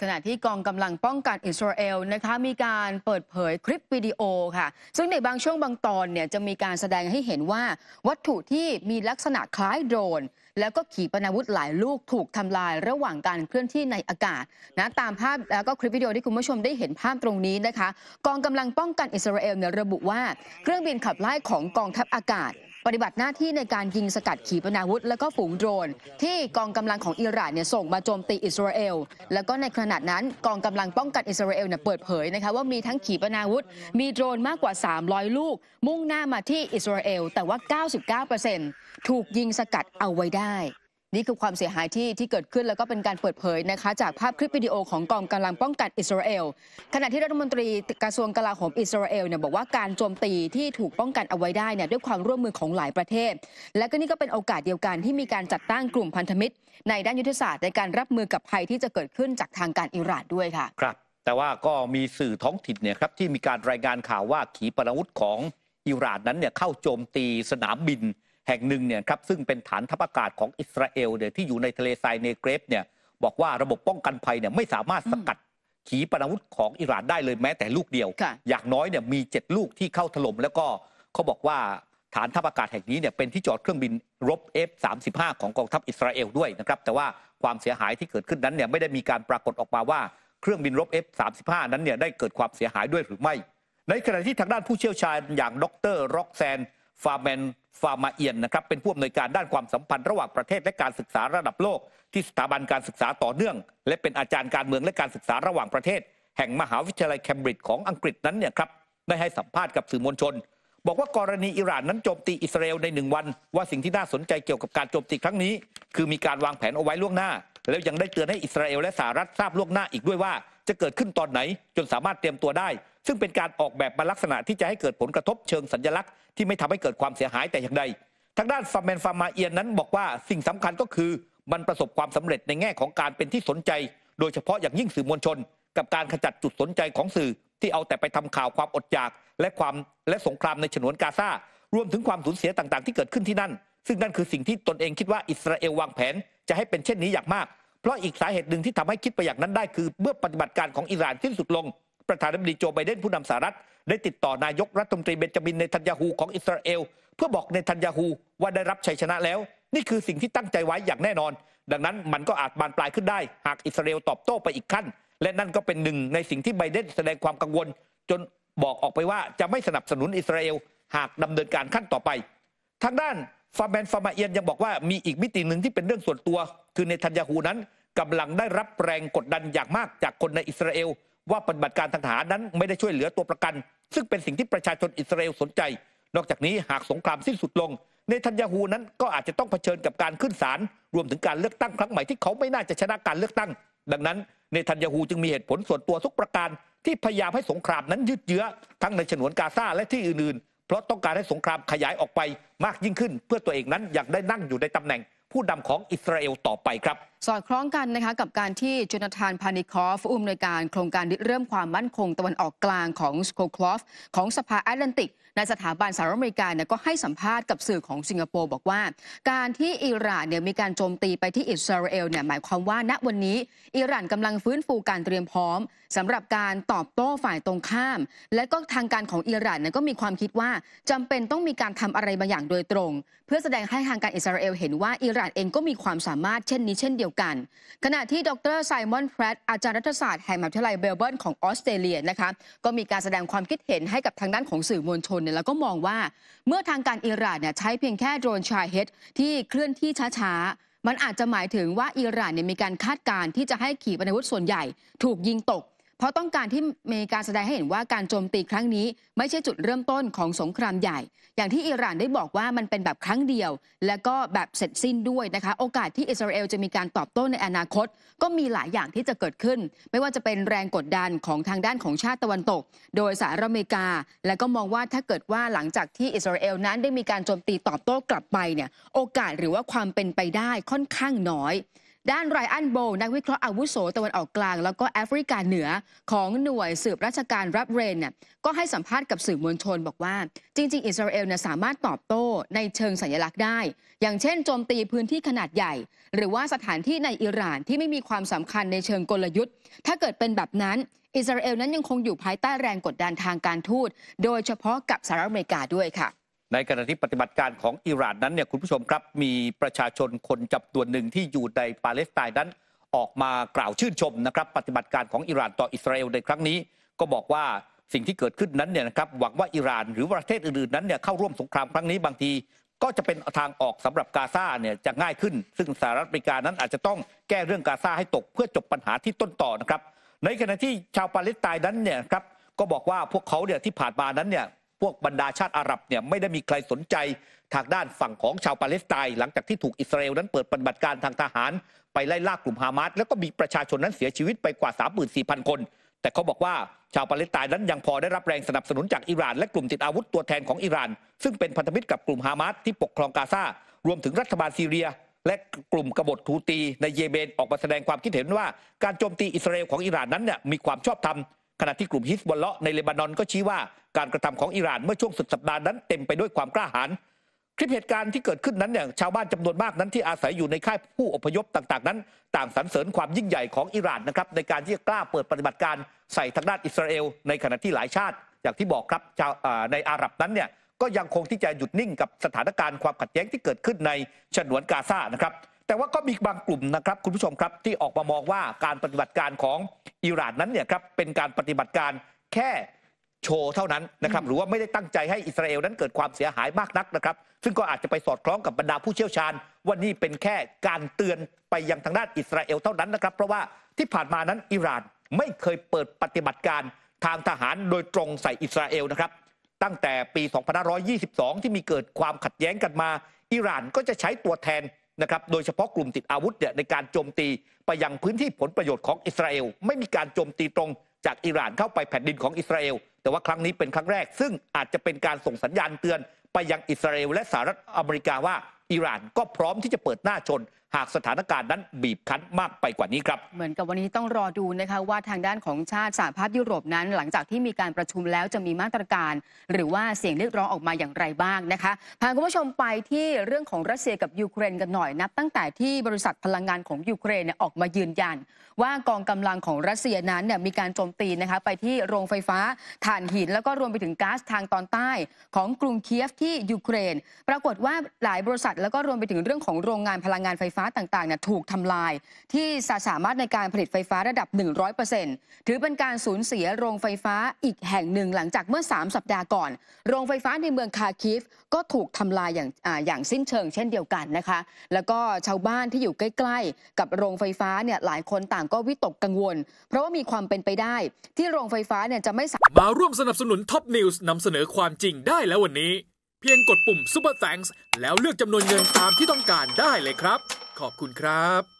ขณะที่กองกำลังป้องกันอิสราเอลนะคะมีการเปิดเผยคลิปวิดีโอค่ะ ซึ่งในบางช่วงบางตอนเนี่ยจะมีการแสดงให้เห็นว่าวัตถุที่มีลักษณะคล้ายโดรนแล้วก็ขีปนาวุธหลายลูกถูกทำลายระหว่างการเคลื่อนที่ในอากาศนะตามภาพแล้วก็คลิปวิดีโอที่คุณผู้ชมได้เห็นภาพตรงนี้นะคะ กองกำลังป้องกันอิสราเอลเนี่ยระบุว่า เครื่องบินขับไล่ของกองทัพอากาศปฏิบัติหน้าที่ในการยิงสกัดขีปนาวุธและก็ฝูงโดรนที่กองกำลังของอิหร่านเนี่ยส่งมาโจมตีอิสราเอลแล้วก็ในขณะนั้นกองกำลังป้องกันอิสราเอลเนี่ยเปิดเผยนะคะว่ามีทั้งขีปนาวุธมีโดรนมากกว่า 300 ลูก มุ่งหน้ามาที่อิสราเอลแต่ว่า 99%ถูกยิงสกัดเอาไว้ได้นี่คือความเสียหายที่ที่เกิดขึ้นแล้วก็เป็นการเปิดเผยนะคะ จากภาพคลิปวิดีโอของกองกำลังป้องกันอิสราเอลขณะที่รัฐมนตรีกระทรวงกลาโหมอิสราเอลเนี่ยบอกว่าการโจมตีที่ถูกป้องกันเอาไว้ได้เนี่ยด้วยความร่วมมือของหลายประเทศ และก็นี่ก็เป็นโอกาสเดียวกันที่มีการจัดตั้งกลุ่มพันธมิตร ในด้านยุทธศาสตร์ในการรับมือกับภัยที่จะเกิดขึ้นจากทางการอิหร่านด้วยค่ะครับแต่ว่าก็มีสื่อท้องถิ่นเนี่ยครับที่มีการรายงานข่าวว่าขีปนาวุธของอิหร่านนั้นเนี่ยเข้าโจมตีสนามบินแห่งหนึ่งเนี่ยครับซึ่งเป็นฐานทัพอากาศของอิสราเอลเนี่ยที่อยู่ในทะเลทรายเนเกรฟเนี่ยบอกว่าระบบป้องกันภัยเนี่ยไม่สามารถสกัดขีปนาวุธของอิหร่านได้เลยแม้แต่ลูกเดียว อย่างน้อยเนี่ยมีเจ็ดลูกที่เข้าถล่มแล้วก็เขาบอกว่าฐานทัพอากาศแห่งนี้เนี่ยเป็นที่จอดเครื่องบินรบ F35 ของกองทัพอิสราเอลด้วยนะครับแต่ว่าความเสียหายที่เกิดขึ้นนั้นเนี่ยไม่ได้มีการปรากฏออกมาว่า เครื่องบินรบ F35 นั้นเนี่ยได้เกิดความเสียหายด้วยหรือไม่ ในขณะที่ทางด้านผู้เชี่ยวชาญ อย่างดรร็อกแซนฟาร์แมนฟามาเอียนนะครับเป็นผู้อำนวยการด้านความสัมพันธ์ระหว่างประเทศและการศึกษาระดับโลก ที่สถาบันการศึกษาต่อเนื่อง และเป็นอาจารย์การเมืองและการศึกษาระหว่างประเทศ แห่งมหาวิทยาลัยเคมบริดจ์ของอังกฤษนั้นเนี่ยครับได้ให้สัมภาษณ์กับสื่อมวลชน บอกว่ากรณีอิหร่านนั้นโจมตีอิสราเอลในหนึ่งวัน ว่าสิ่งที่น่าสนใจเกี่ยวกับการโจมตีครั้งนี้ คือมีการวางแผนเอาไว้ล่วงหน้า แล้วยังได้เตือนให้อิสราเอลและสหรัฐทราบล่วงหน้าอีกด้วยว่า จะเกิดขึ้นตอนไหนจนสามารถเตรียมตัวได้ซึ่งเป็นการออกแบบมาลักษณะที่จะให้เกิดผลกระทบเชิงสัญลักษณ์ที่ไม่ทำให้เกิดความเสียหายแต่อย่างใด ทางด้านฟาร์มแมนฟาร์มาเอียนนั้นบอกว่าสิ่งสำคัญก็คือ มันประสบความสำเร็จในแง่ของการเป็นที่สนใจ โดยเฉพาะอย่างยิ่งสื่อมวลชน กับการขจัดจุดสนใจของสื่อ ที่เอาแต่ไปทำข่าวความอดอยาก และความและสงครามในฉนวนกาซา รวมถึงความสูญเสียต่าง ๆที่เกิดขึ้นที่นั่น ซึ่งนั่นคือสิ่งที่ตนเองคิดว่าอิสราเอลวางแผนจะให้เป็นเช่นนี้อย่างมาก เพราะอีกสาเหตุหนึ่งที่ทำให้คิดไปอย่างนั้นได้ คือเมื่อปฏิบัติการของอิหร่านสิ้นสุดลงประธานาธิบดีโจ ไบเดนผู้นำสหรัฐ ได้ติดต่อนายกรัฐมนตรีเบนจามิน เนทันยาฮูของอิสราเอลเพื่อบอกเนทันยาฮูว่าได้รับชัยชนะแล้ว นี่คือสิ่งที่ตั้งใจไว้อย่างแน่นอน ดังนั้นมันก็อาจบานปลายขึ้นได้ หากอิสราเอลตอบโต้ไปอีกขั้น และนั่นก็เป็นหนึ่งในสิ่งที่ไบเดนแสดงความกังวล จนบอกออกไปว่าจะไม่สนับสนุนอิสราเอลหากดำเนินการขั้นต่อไป ทางด้านฟาแมนฟามาเอียนยังบอกว่ามีอีกมิติหนึ่งที่เป็นเรื่องส่วนตัว คือเนทันยาฮูนั้น กำลังได้รับแรงกดดันอย่างมากจากคนในอิสราเอลว่าปฏิบัติการทางทหารนั้นไม่ได้ช่วยเหลือตัวประกัน ซึ่งเป็นสิ่งที่ประชาชนอิสราเอลสนใจ นอกจากนี้หากสงครามสิ้นสุดลงเนทันยาฮูนั้นก็อาจจะต้องเผชิญกับการขึ้นศาลรวมถึงการเลือกตั้งครั้งใหม่ที่เขาไม่น่าจะชนะการเลือกตั้ง ดังนั้นเนทันยาฮูจึงมีเหตุผลส่วนตัวทุกประการ ที่พยายามให้สงครามนั้นยืดเยื้อ ทั้งในฉนวนกาซาและที่อื่นๆ เพราะต้องการให้สงครามขยายออกไปมากยิ่งขึ้น เพื่อตัวเองนั้นอยากได้นั่งอยู่ในตำแหน่งผู้นำของอิสราเอลต่อไปครับสอดคล้องกันนะคะกับการที่จนทานพานิคอฟอุ้มในการโครงการเริ่มความมั่นคงตะวันออกกลางของสโคคลอฟ ของสภาแอตแลนติก ในสถาบันสหรัฐอเมริกาเนี่ยก็ให้สัมภาษณ์กับสื่อของสิงคโปร์บอกว่า การที่อิหร่านเนี่ยมีการโจมตีไปที่อิสราเอลเนี่ยหมายความว่าณวันนี้อิหร่านกำลังฟื้นฟูการเตรียมพร้อม สำหรับการตอบโต้ฝ่ายตรงข้าม และก็ทางการของอิหร่านเนี่ยก็มีความคิดว่า จำเป็นต้องมีการทำอะไรบางอย่างโดยตรง เพื่อแสดงให้ทางการอิสราเอลเห็นว่าอิหร่านเองก็มีความสามารถเช่นนี้เช่นเดียวกัน ขณะที่ดรไซมอนแฟรดอาจารย์รัฐศาสตร์แห่งมหาวิทยาลัยเบลเบิร์น ของออสเตรเลียนะคะ ก็มีการแสดงความคิดเห็นให้กับทางด้านของสื่อมวลชนเนี่ยแล้วก็มองว่าเมื่อทางการอิหร่านเนี่ยใช้เพียงแค่โดรนชายเฮดที่เคลื่อนที่ช้าๆ มันอาจจะหมายถึงว่าอิหร่านเนี่ยมีการคาดการณ์ที่จะให้ขีปนาวุธส่วนใหญ่ถูกยิงตกเพราะต้องการที่อเมริกาแสดงให้เห็นว่าการโจมตีครั้งนี้ ไม่ใช่จุดเริ่มต้นของสงครามใหญ่ อย่างที่อิหร่านได้บอกว่ามันเป็นแบบครั้งเดียว และก็แบบเสร็จสิ้นด้วยนะคะ โอกาสที่อิสราเอลจะมีการตอบโต้ในอนาคต ก็มีหลายอย่างที่จะเกิดขึ้น ไม่ว่าจะเป็นแรงกดดันของทางด้านของชาติตะวันตก โดยสหรัฐอเมริกา และก็มองว่าถ้าเกิดว่าหลังจากที่อิสราเอลนั้นได้มีการโจมตีตอบโต้กลับไปเนี่ยโอกาสหรือว่าความเป็นไปได้ค่อนข้างน้อยด้านไรอันโบ นักวิเคราะห์อาวุโสตะวันออกกลาง แล้วก็แอฟริกาเหนือ ของหน่วยสืบราชการรับเรนเนี่ยก็ให้สัมภาษณ์กับสื่อมวลชนบอกว่า จริงๆ อิสราเอลเนี่ยสามารถตอบโต้ในเชิงสัญลักษณ์ได้ อย่างเช่นโจมตีพื้นที่ขนาดใหญ่ หรือว่าสถานที่ในอิหร่านที่ไม่มีความสำคัญในเชิงกลยุทธ์ ถ้าเกิดเป็นแบบนั้น อิสราเอลนั้นยังคงอยู่ภายใต้แรงกดดันทางการทูต โดยเฉพาะกับสหรัฐอเมริกาด้วยค่ะในขณะที่ปฏิบัติการของอิหร่านนั้นเนี่ยคุณผู้ชมครับมีประชาชนคนจำนวนหนึ่งที่อยู่ในปาเลสไตน์นั้น ออกมากล่าวชื่นชมนะครับ ปฏิบัติการของอิหร่านต่ออิสราเอลในครั้งนี้ ก็บอกว่าสิ่งที่เกิดขึ้นนั้นเนี่ยนะครับหวังว่าอิหร่านหรือประเทศอื่นๆนั้นเนี่ยเข้าร่วมสงครามครั้งนี้บางที ก็จะเป็นทางออกสำหรับกาซาเนี่ยจะง่ายขึ้น ซึ่งสหรัฐอเมริกานั้นอาจจะต้องแก้เรื่องกาซาให้ตก เพื่อจบปัญหาที่ต้นต่อนะครับในขณะที่ชาวปาเลสไตน์นั้นเนี่ยครับก็บอกว่าพวกเขาเนี่ยที่ผ่านมานั้นเนี่ยพวกบรรดาชาติอาหรับเนี่ยไม่ได้มีใครสนใจทางด้านฝั่งของชาวปาเลสไตน์หลังจากที่ถูกอิสราเอลนั้นเปิดปฏิบัติการทางทหาร ไปไล่ล่ากลุ่มฮามาส แล้วก็มีประชาชนนั้นเสียชีวิตไปกว่า 34,000 คน แต่เขาบอกว่าชาวปาเลสไตน์นั้นยังพอได้รับแรงสนับสนุนจากอิหร่าน และกลุ่มติดอาวุธตัวแทนของอิหร่าน ซึ่งเป็นพันธมิตรกับกลุ่มฮามาสที่ปกครองกาซารวมถึงรัฐบาลซีเรีย และกลุ่มกบฏทูตี ในเยเมนออกมาแสดงความคิดเห็นว่า การโจมตีอิสราเอลของอิหร่านนั้นเนี่ยมีความชอบธรรมขณะที่กลุ่มฮิสบอลเลาะในเลบานอนก็ชี้ว่าการกระทำของอิหร่านเมื่อช่วงสุดสัปดาห์นั้นเต็มไปด้วยความกล้าหาญคลิปเหตุการณ์ที่เกิดขึ้นนั้นเนี่ยชาวบ้านจำนวนมากนั้นที่อาศัยอยู่ในค่ายผู้อพยพต่างๆนั้น ต่างสรรเสริญความยิ่งใหญ่ของอิหร่านนะครับในการที่จะกล้าเปิดปฏิบัติการใส่ทางด้านอิสราเอลในขณะที่หลายชาติ อย่างที่บอกครับชาวในอาหรับนั้นเนี่ยก็ยังคงที่จะหยุดนิ่งกับสถานการณ์ความขัดแย้งที่เกิดขึ้นในฉนวนกาซานะครับแต่ว่าก็มีบางกลุ่มนะครับ คุณผู้ชมครับที่ออกมามองว่าการปฏิบัติการของอิหร่านนั้นเนี่ยครับ เป็นการปฏิบัติการแค่โชว์เท่านั้นนะครับหรือว่าไม่ได้ตั้งใจให้อิสราเอลนั้นเกิดความเสียหายมากนักนะครับ ซึ่งก็อาจจะไปสอดคล้องกับบรรดาผู้เชี่ยวชาญว่านี่เป็นแค่การเตือนไปยังทางด้านอิสราเอลเท่านั้นนะครับเพราะว่าที่ผ่านมานั้นอิหร่านไม่เคยเปิดปฏิบัติการทางทหารโดยตรงใส่อิสราเอลนะครับ ตั้งแต่ปี2522 ที่มีเกิดความขัดแย้งกันมาอิหร่านก็จะใช้ตัวแทนนะครับ โดยเฉพาะกลุ่มติดอาวุธเนี่ยในการโจมตีไปยังพื้นที่ผลประโยชน์ของอิสราเอลไม่มีการโจมตีตรงจากอิหร่านเข้าไปแผ่นดินของอิสราเอลแต่ว่าครั้งนี้เป็นครั้งแรก ซึ่งอาจจะเป็นการส่งสัญญาณเตือนไปยังอิสราเอลและสหรัฐอเมริกาว่าอิหร่านก็พร้อมที่จะเปิดหน้าชนหากสถานการณ์นั้นบีบคั้นมากไปกว่านี้ครับ เหมือนกับวันนี้ต้องรอดูนะคะว่าทางด้านของชาติสหภาพยุโรปนั้น หลังจากที่มีการประชุมแล้วจะมีมาตรการ หรือว่าเสียงเรียกร้อง ออกมาอย่างไรบ้างนะคะพาคุณผู้ชมไปที่เรื่องของรัสเซียกับยูเครนกันหน่อยนับตั้งแต่ที่บริษัทพลังงานของยูเครนออกมายืนยันว่ากองกำลังของรัสเซียนั้นเนี่ยมีการโจมตีนะคะไปที่โรงไฟฟ้าถ่านหิน แล้วก็รวมไปถึงก๊าซทางตอนใต้ ของกรุงเคียฟที่ยูเครน ปรากฏว่าหลายบริษัท แล้วก็รวมไปถึงเรื่องของโรงงานพลังงานไฟฟ้าต่างๆเนี่ยถูกทำลายที่สามารถในการผลิตไฟฟ้าระดับ 100%ถือเป็นการสูญเสียโรงไฟฟ้าอีกแห่งหนึ่งหลังจากเมื่อ 3 สัปดาห์ก่อน โรงไฟฟ้าในเมืองคาคิฟก็ถูกทำลาย อย่างออย่างสิ้นเชิงเช่นเดียวกันนะคะแล้วก็ชาวบ้านที่อยู่ใกล้ ๆ กับโรงไฟฟ้าเนี่ยหลายคนต่างก็วิตกกังวล เพราะว่ามีความเป็นไปได้ที่โรงไฟฟ้าเนี่ยจะไม่มาร่วมสนับสนุนท็อปนิวส์นำเสนอความจริงได้แล้ววันนี้ เพียงกดปุ่ม Super Thanks แล้วเลือกจำนวนเงินตามที่ต้องการได้เลยครับขอบคุณครับ